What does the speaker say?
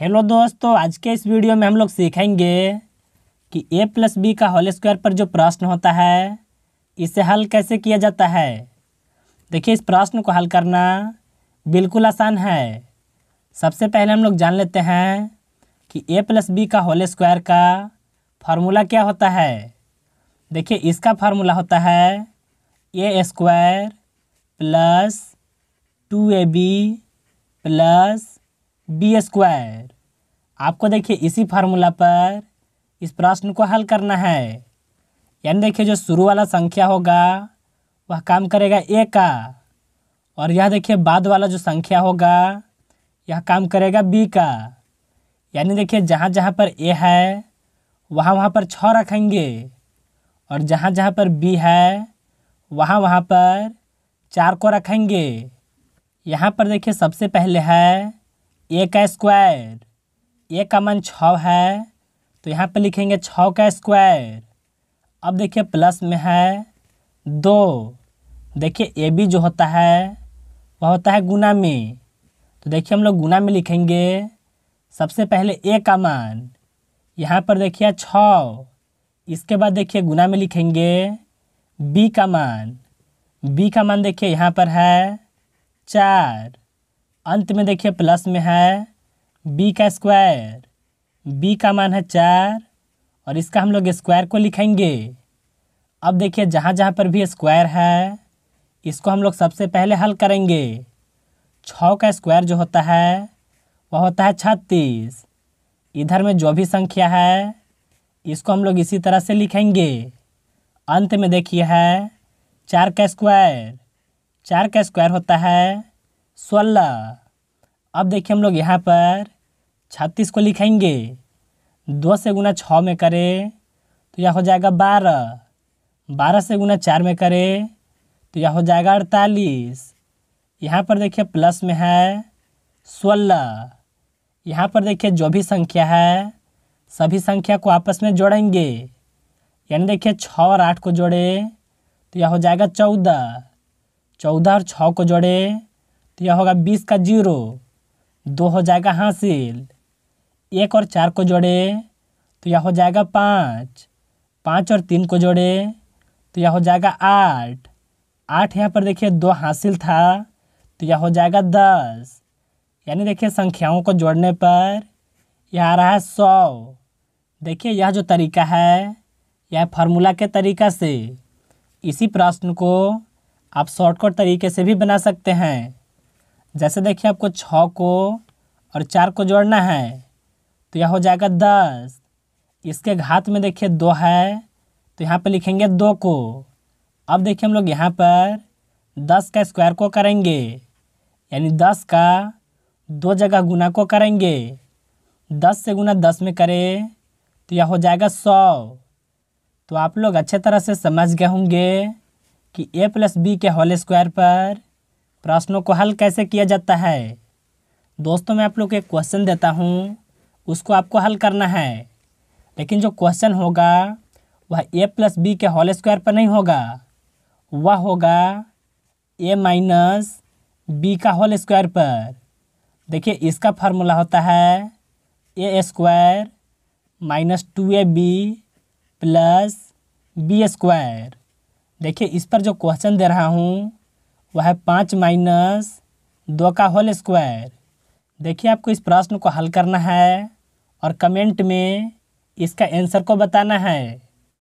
hello दोस्तों आज के इस वीडियो में हम लोग सीखेंगे कि ए प्लस बी का होल स्क्वायर पर जो प्रश्न होता है इसे हल कैसे किया जाता है देखिए इस प्रश्न को हल करना बिल्कुल आसान है सबसे पहले हम लोग जान लेते हैं कि ए प्लस बी का होल स्क्वायर का फार्मूला क्या होता है देखिए इसका फार्मूला होता है A square plus two A B plus B square आपको देखिए इसी फार्मूला पर इस प्रश्न को हल करना है यानी देखिए जो शुरू वाला संख्या होगा वह काम करेगा ए का और यह देखिए बाद वाला जो संख्या होगा यह काम करेगा बी का यानी देखिए जहाँ जहाँ पर ए है वहाँ वहाँ पर छ रखेंगे और जहाँ जहाँ पर बी है वहाँ वहाँ पर चार को रखेंगे यहाँ पर देखिए सबसे पहले है ए का स्क्वायर ए का मान छ है तो यहाँ पे लिखेंगे छ का स्क्वायर अब देखिए प्लस में है दो देखिए ए बी जो होता है वह होता है गुना में तो देखिए हम लोग गुना में लिखेंगे सबसे पहले ए का मान यहाँ पर देखिए छ इसके बाद देखिए गुना में लिखेंगे बी का मान बी का मान देखिए यहाँ पर है चार अंत में देखिए प्लस में है बी का स्क्वायर बी का मान है चार और इसका हम लोग स्क्वायर को लिखेंगे अब देखिए जहाँ जहाँ पर भी स्क्वायर है इसको हम लोग सबसे पहले हल करेंगे छः का स्क्वायर जो होता है वह होता है छत्तीस इधर में जो भी संख्या है इसको हम लोग इसी तरह से लिखेंगे अंत में देखिए है चार का स्क्वायर चार का स्क्वायर होता है सोलह अब देखिए हम लोग यहाँ पर छत्तीस को लिखेंगे दो से गुना छः में करें तो यह हो जाएगा बारह बारह से गुना चार में करें तो यह हो जाएगा अड़तालीस यहाँ पर देखिए प्लस में है सोलह यहाँ पर देखिए जो भी संख्या है सभी संख्या को आपस में जोड़ेंगे यानी देखिए छः और आठ को जोड़े तो यह हो जाएगा चौदह चौदह और छः को जोड़े तो यह होगा बीस का जीरो दो हो जाएगा हासिल एक और चार को जोड़े तो यह हो जाएगा पाँच पाँच और तीन को जोड़े तो यह हो जाएगा आठ आठ यहाँ पर देखिए दो हासिल था तो यह हो जाएगा दस यानी देखिए संख्याओं को जोड़ने पर यह आ रहा है सौ देखिए यह जो तरीका है यह फार्मूला के तरीका से इसी प्रश्न को आप शॉर्टकट तरीके से भी बना सकते हैं जैसे देखिए आपको छः को और चार को जोड़ना है तो यह हो जाएगा दस इसके घात में देखिए दो है तो यहाँ पर लिखेंगे दो को अब देखिए हम लोग यहाँ पर दस का स्क्वायर को करेंगे यानी दस का दो जगह गुना को करेंगे दस से गुना दस में करें तो यह हो जाएगा सौ तो आप लोग अच्छे तरह से समझ गए होंगे कि ए प्लस बी के होल स्क्वायर पर प्रश्नों को हल कैसे किया जाता है दोस्तों मैं आप लोग को एक क्वेश्चन देता हूँ उसको आपको हल करना है लेकिन जो क्वेश्चन होगा वह ए प्लस बी के होल स्क्वायर पर नहीं होगा वह होगा ए माइनस बी का होल स्क्वायर पर देखिए इसका फार्मूला होता है A square minus two A B plus B square देखिए इस पर जो क्वेश्चन दे रहा हूँ वह है पाँच माइनस दो का होल स्क्वायर देखिए आपको इस प्रश्न को हल करना है और कमेंट में इसका आंसर को बताना है